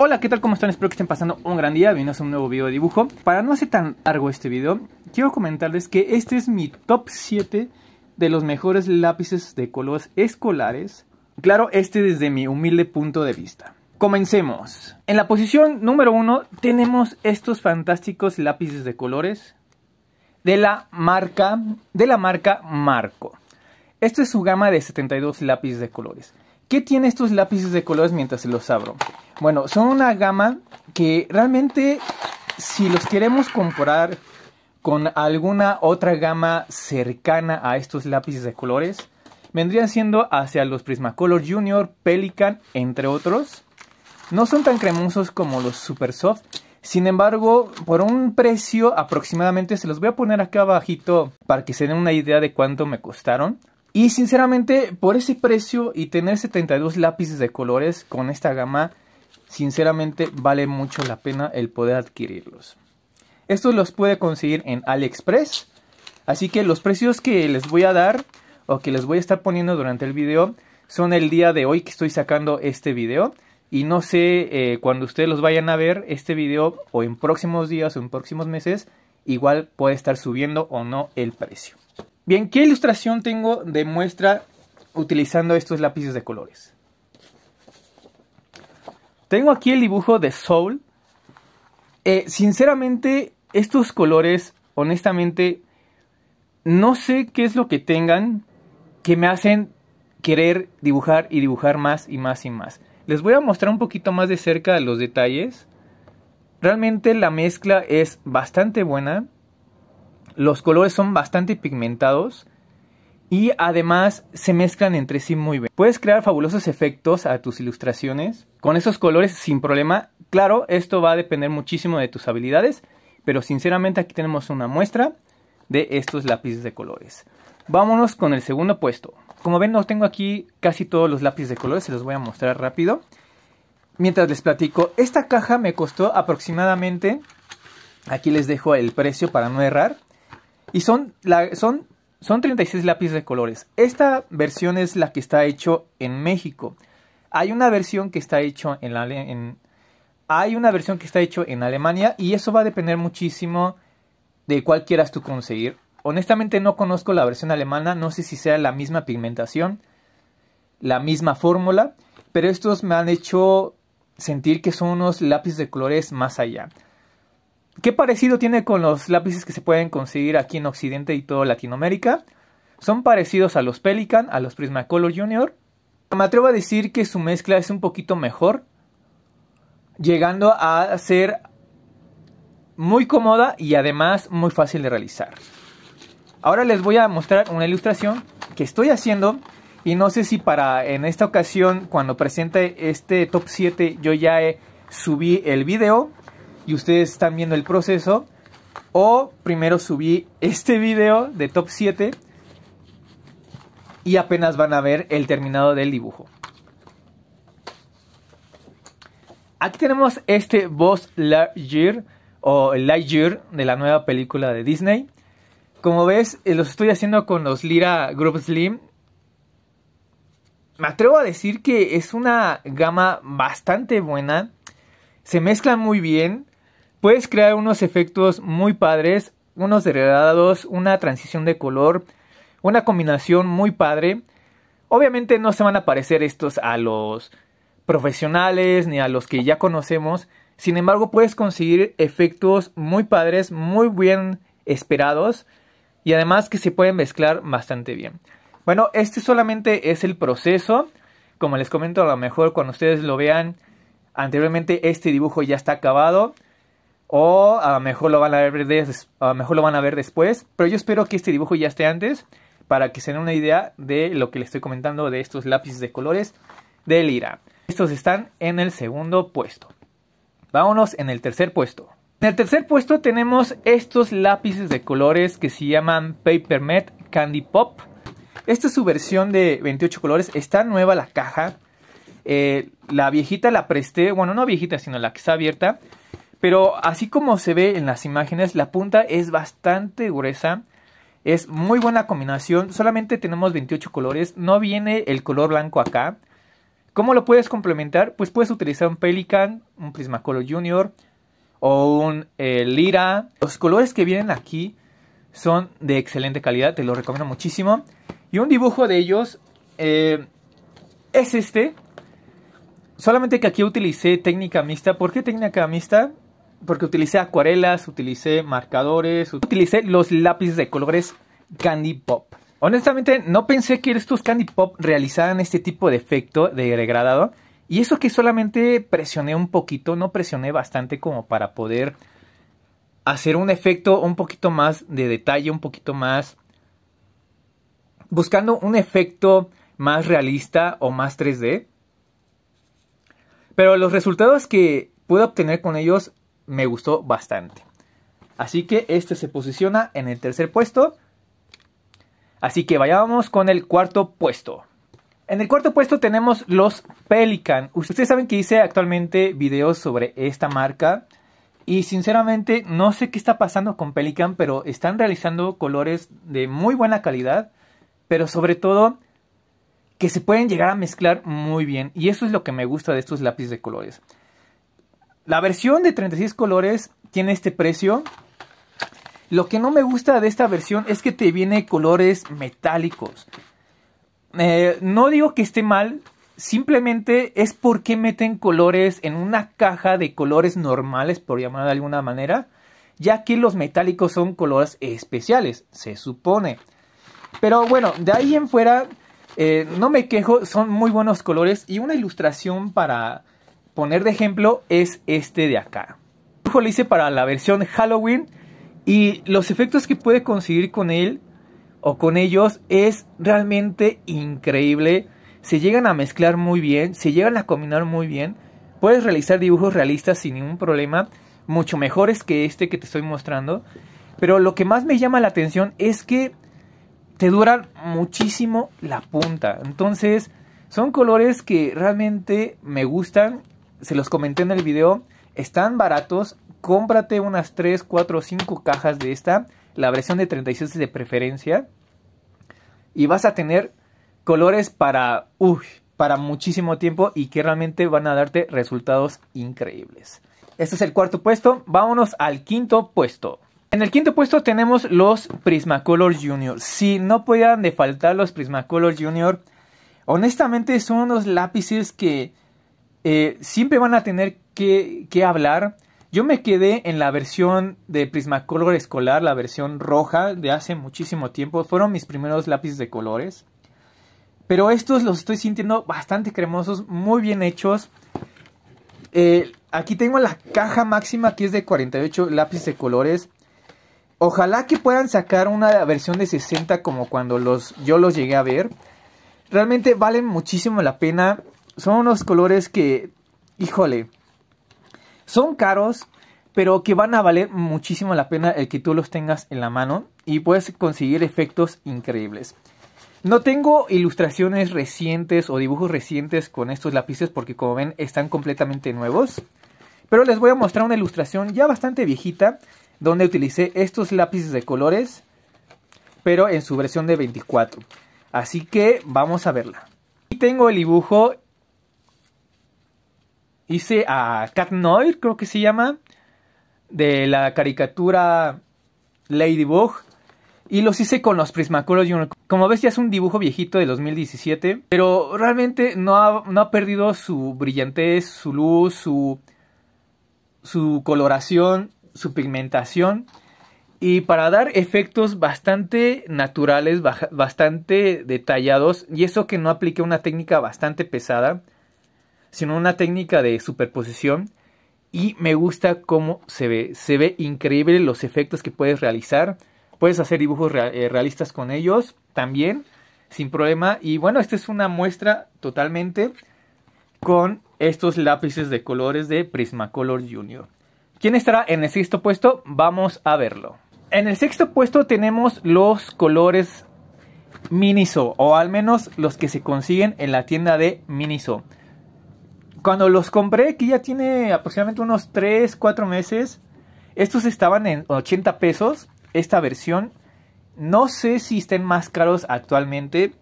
Hola, ¿qué tal? ¿Cómo están? Espero que estén pasando un gran día. Bienvenidos a un nuevo video de dibujo. Para no hacer tan largo este video, quiero comentarles que este es mi top 7 de los mejores lápices de colores escolares. Claro, este desde mi humilde punto de vista. Comencemos. En la posición número 1 tenemos estos fantásticos lápices de colores de la marca de la marca Marco. Esta es su gama de 72 lápices de colores. ¿Qué tiene estos lápices de colores mientras se los abro? Bueno, son una gama que realmente si los queremos comparar con alguna otra gama cercana a estos lápices de colores, vendrían siendo hacia los Prismacolor Junior, Pelican, entre otros. No son tan cremosos como los Super Soft, sin embargo, por un precio aproximadamente, se los voy a poner acá abajito para que se den una idea de cuánto me costaron. Y sinceramente, por ese precio y tener 72 lápices de colores con esta gama, sinceramente vale mucho la pena el poder adquirirlos. Estos los puede conseguir en AliExpress. Así que los precios que les voy a dar o que les voy a estar poniendo durante el video son el día de hoy que estoy sacando este video. Y no sé eh, cuando ustedes los vayan a ver este video o en próximos días o en próximos meses, igual puede estar subiendo o no el precio. Bien, ¿qué ilustración tengo de muestra utilizando estos lápices de colores? Tengo aquí el dibujo de Soul. Eh, sinceramente, estos colores, honestamente, no sé qué es lo que tengan que me hacen querer dibujar y dibujar más y más y más. Les voy a mostrar un poquito más de cerca los detalles. Realmente la mezcla es bastante buena los colores son bastante pigmentados y además se mezclan entre sí muy bien. Puedes crear fabulosos efectos a tus ilustraciones con esos colores sin problema. Claro, esto va a depender muchísimo de tus habilidades, pero sinceramente aquí tenemos una muestra de estos lápices de colores. Vámonos con el segundo puesto. Como ven, no tengo aquí casi todos los lápices de colores, se los voy a mostrar rápido. Mientras les platico, esta caja me costó aproximadamente, aquí les dejo el precio para no errar, y son, la, son, 36 lápices de colores. Esta versión es la que está hecho en México. Hay una versión que está hecho en, hay una versión que está hecho en Alemania y eso va a depender muchísimo de cuál quieras tú conseguir. Honestamente no conozco la versión alemana, no sé si sea la misma pigmentación, la misma fórmula, pero estos me han hecho sentir que son unos lápices de colores más allá. ¿Qué parecido tiene con los lápices que se pueden conseguir aquí en Occidente y toda Latinoamérica? Son parecidos a los Pelican, a los Prismacolor Junior. Me atrevo a decir que su mezcla es un poquito mejor, llegando a ser muy cómoda y además muy fácil de realizar. Ahora les voy a mostrar una ilustración que estoy haciendo y no sé si para en esta ocasión cuando presente este top 7 yo ya he, subí el video y ustedes están viendo el proceso. O primero subí este video de top 7 y apenas van a ver el terminado del dibujo. Aquí tenemos este Boss Lightyear o Lightyear de la nueva película de Disney. Como ves, eh, los estoy haciendo con los Lira Group Slim. Me atrevo a decir que es una gama bastante buena. Se mezcla muy bien puedes crear unos efectos muy padres, unos degradados, una transición de color, una combinación muy padre. Obviamente no se van a parecer estos a los profesionales ni a los que ya conocemos. Sin embargo, puedes conseguir efectos muy padres, muy bien esperados y además que se pueden mezclar bastante bien. Bueno, este solamente es el proceso. Como les comento, a lo mejor cuando ustedes lo vean anteriormente, este dibujo ya está acabado. O a mejor lo van a ver, mejor lo van a ver después. Pero yo espero que este dibujo ya esté antes para que se den una idea de lo que les estoy comentando de estos lápices de colores de Lira. Estos están en el segundo puesto. Vámonos en el tercer puesto. En el tercer puesto tenemos estos lápices de colores que se llaman Paper Met Candy Pop. Esta es su versión de 28 colores. Está nueva la caja. Eh, la viejita la presté, bueno, no viejita, sino la que está abierta. Pero así como se ve en las imágenes, la punta es bastante gruesa. Es muy buena combinación. Solamente tenemos 28 colores. No viene el color blanco acá. ¿Cómo lo puedes complementar? Pues puedes utilizar un Pelican, un Prismacolor Junior o un eh, Lira. Los colores que vienen aquí son de excelente calidad. Te lo recomiendo muchísimo. Y un dibujo de ellos eh, es este. Solamente que aquí utilicé técnica mixta. ¿Por qué técnica mixta? porque utilicé acuarelas, utilicé marcadores, utilicé los lápices de colores Candy Pop. Honestamente, no pensé que estos Candy Pop realizaran este tipo de efecto de degradado. Y eso que solamente presioné un poquito, no presioné bastante como para poder hacer un efecto un poquito más de detalle, un poquito más... Buscando un efecto más realista o más 3D. Pero los resultados que pude obtener con ellos me gustó bastante. Así que este se posiciona en el tercer puesto. Así que vayamos con el cuarto puesto. En el cuarto puesto tenemos los Pelican. Ustedes saben que hice actualmente videos sobre esta marca. Y sinceramente no sé qué está pasando con Pelican, pero están realizando colores de muy buena calidad. Pero sobre todo que se pueden llegar a mezclar muy bien. Y eso es lo que me gusta de estos lápices de colores. La versión de 36 colores tiene este precio. Lo que no me gusta de esta versión es que te viene colores metálicos. Eh, no digo que esté mal, simplemente es porque meten colores en una caja de colores normales, por llamar de alguna manera, ya que los metálicos son colores especiales, se supone. Pero bueno, de ahí en fuera, eh, no me quejo, son muy buenos colores y una ilustración para poner de ejemplo es este de acá. lo hice para la versión Halloween y los efectos que puede conseguir con él o con ellos es realmente increíble. Se llegan a mezclar muy bien, se llegan a combinar muy bien. Puedes realizar dibujos realistas sin ningún problema, mucho mejores que este que te estoy mostrando. Pero lo que más me llama la atención es que te duran muchísimo la punta. Entonces, son colores que realmente me gustan se los comenté en el video, están baratos, cómprate unas 3, 4, 5 cajas de esta, la versión de 36 de preferencia, y vas a tener colores para, para muchísimo tiempo y que realmente van a darte resultados increíbles. Este es el cuarto puesto, vámonos al quinto puesto. En el quinto puesto tenemos los Prismacolor Junior. Si no pudieran de faltar los Prismacolor Junior, honestamente son unos lápices que eh, siempre van a tener que, hablar. Yo me quedé en la versión de Prismacolor escolar, la versión roja de hace muchísimo tiempo. Fueron mis primeros lápices de colores. Pero estos los estoy sintiendo bastante cremosos, muy bien hechos. Eh, aquí tengo la caja máxima que es de 48 lápices de colores. Ojalá que puedan sacar una versión de 60 como cuando los, yo los llegué a ver. Realmente valen muchísimo la pena son unos colores que, híjole, son caros, pero que van a valer muchísimo la pena el que tú los tengas en la mano y puedes conseguir efectos increíbles. No tengo ilustraciones recientes o dibujos recientes con estos lápices porque como ven están completamente nuevos. Pero les voy a mostrar una ilustración ya bastante viejita donde utilicé estos lápices de colores pero en su versión de 24. Así que vamos a verla. Y tengo el dibujo hice a Cat Noir, creo que se llama, de la caricatura Ladybug. Y los hice con los Prismacolor Como ves, ya es un dibujo viejito de 2017. Pero realmente no ha, no ha perdido su brillantez, su luz, su, su coloración, su pigmentación. Y para dar efectos bastante naturales, bastante detallados. Y eso que no apliqué una técnica bastante pesada sino una técnica de superposición y me gusta cómo se ve. Se ve increíble los efectos que puedes realizar. Puedes hacer dibujos eh, realistas con ellos también, sin problema. Y bueno, esta es una muestra totalmente con estos lápices de colores de Prismacolor Junior. ¿Quién estará en el sexto puesto? Vamos a verlo. En el sexto puesto tenemos los colores Miniso, o al menos los que se consiguen en la tienda de Miniso cuando los compré, que ya tiene aproximadamente unos 3, 4 meses, estos estaban en 80 pesos, esta versión. No sé si estén más caros actualmente.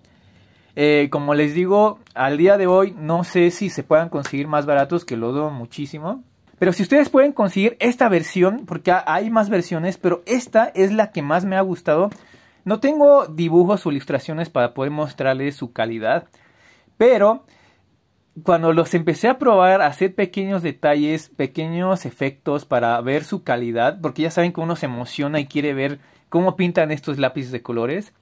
Eh, como les digo, al día de hoy no sé si se puedan conseguir más baratos, que lo dudo muchísimo. Pero si ustedes pueden conseguir esta versión, porque hay más versiones, pero esta es la que más me ha gustado. No tengo dibujos o ilustraciones para poder mostrarles su calidad, pero cuando los empecé a probar, a hacer pequeños detalles, pequeños efectos para ver su calidad, porque ya saben que uno se emociona y quiere ver cómo pintan estos lápices de colores,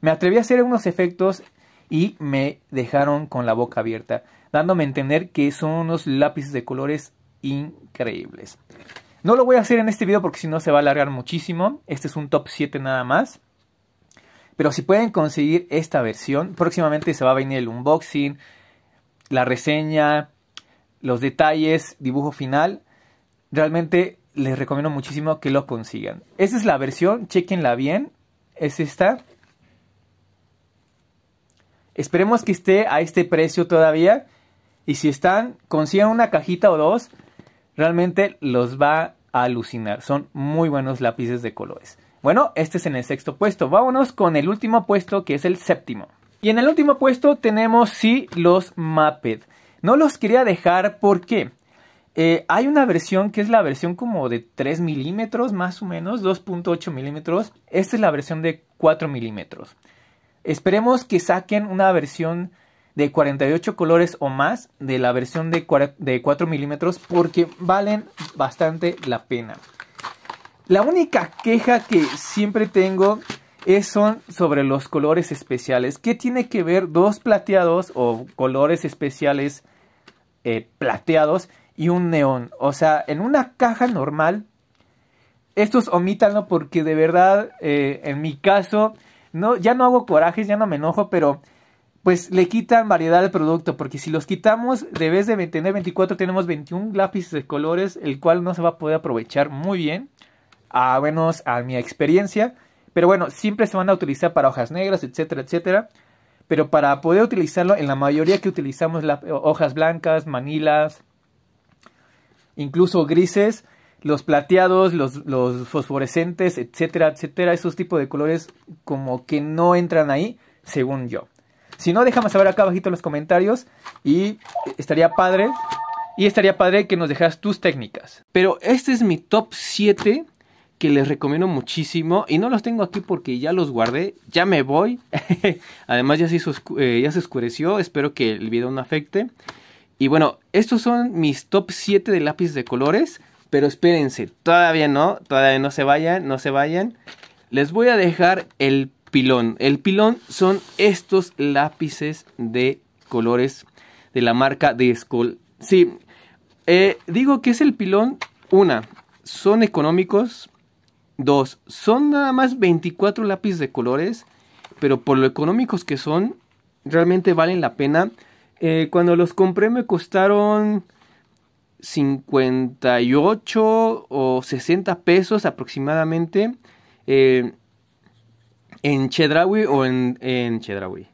me atreví a hacer unos efectos y me dejaron con la boca abierta, dándome a entender que son unos lápices de colores increíbles. No lo voy a hacer en este video porque si no se va a alargar muchísimo. Este es un top 7 nada más. Pero si pueden conseguir esta versión, próximamente se va a venir el unboxing, la reseña, los detalles, dibujo final. Realmente les recomiendo muchísimo que lo consigan. Esa es la versión, chequenla bien. Es esta. Esperemos que esté a este precio todavía. Y si están, consigan una cajita o dos. Realmente los va a alucinar. Son muy buenos lápices de colores. Bueno, este es en el sexto puesto. Vámonos con el último puesto que es el séptimo. Y en el último puesto tenemos sí los Maped. No los quería dejar porque eh, hay una versión que es la versión como de 3 milímetros más o menos, 2.8 milímetros. Esta es la versión de 4 milímetros. Esperemos que saquen una versión de 48 colores o más de la versión de de 4 milímetros porque valen bastante la pena. La única queja que siempre tengo es, son sobre los colores especiales. ¿Qué tiene que ver dos plateados o colores especiales eh, plateados y un neón? O sea, en una caja normal, estos omítanlo porque de verdad, eh, en mi caso, no, ya no hago corajes, ya no me enojo, pero pues le quitan variedad al producto, porque si los quitamos, de vez de tener 24 tenemos 21 lápices de colores, el cual no se va a poder aprovechar muy bien, a ah, menos a mi experiencia. Pero bueno, siempre se van a utilizar para hojas negras, etcétera, etcétera. Pero para poder utilizarlo, en la mayoría que utilizamos eh, hojas blancas, manilas, incluso grises, los plateados, los, fosforescentes, etcétera, etcétera, esos tipos de colores como que no entran ahí, según yo. Si no, déjame saber acá abajito en los comentarios y estaría padre. Y estaría padre que nos dejas tus técnicas. Pero este es mi top 7 que les recomiendo muchísimo y no los tengo aquí porque ya los guardé, ya me voy. Además ya se, eh, ya se oscureció, espero que el video no afecte. Y bueno, estos son mis top 7 de lápices de colores, pero espérense, todavía no, todavía no se vayan, no se vayan. Les voy a dejar el pilón. El pilón son estos lápices de colores de la marca de Skull. Sí, eh, digo que es el pilón, una, son económicos, Dos, son nada más 24 lápices de colores, pero por lo económicos que son, realmente valen la pena. Eh, cuando los compré me costaron 58 o 60 pesos aproximadamente eh, en Chedrawi o en, en Chedrawi.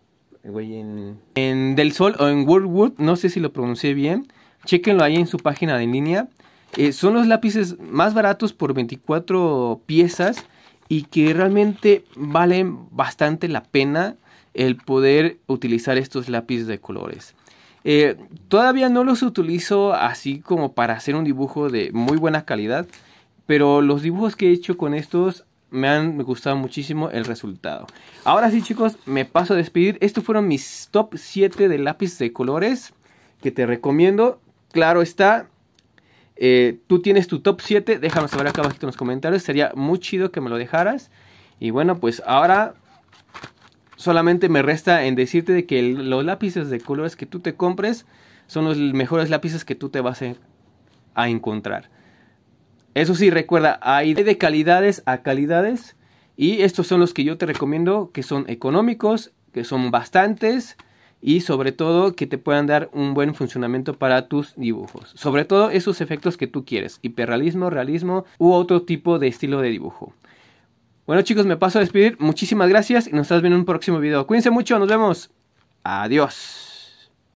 En, Del Sol o en Worldwood, no sé si lo pronuncié bien. Chequenlo ahí en su página de línea. Eh, son los lápices más baratos por 24 piezas y que realmente valen bastante la pena el poder utilizar estos lápices de colores. Eh, todavía no los utilizo así como para hacer un dibujo de muy buena calidad, pero los dibujos que he hecho con estos me han gustado muchísimo el resultado. Ahora sí chicos, me paso a despedir. Estos fueron mis top 7 de lápices de colores que te recomiendo. Claro está, eh, tú tienes tu top 7, déjame saber acá abajo en los comentarios, sería muy chido que me lo dejaras. Y bueno, pues ahora solamente me resta en decirte que los lápices de colores que tú te compres son los mejores lápices que tú te vas a encontrar. Eso sí, recuerda, hay de calidades a calidades. Y estos son los que yo te recomiendo, que son económicos, que son bastantes, y sobre todo que te puedan dar un buen funcionamiento para tus dibujos. Sobre todo esos efectos que tú quieres, hiperrealismo, realismo u otro tipo de estilo de dibujo. Bueno chicos, me paso a despedir. Muchísimas gracias y nos estás viendo en un próximo video. Cuídense mucho, nos vemos. Adiós.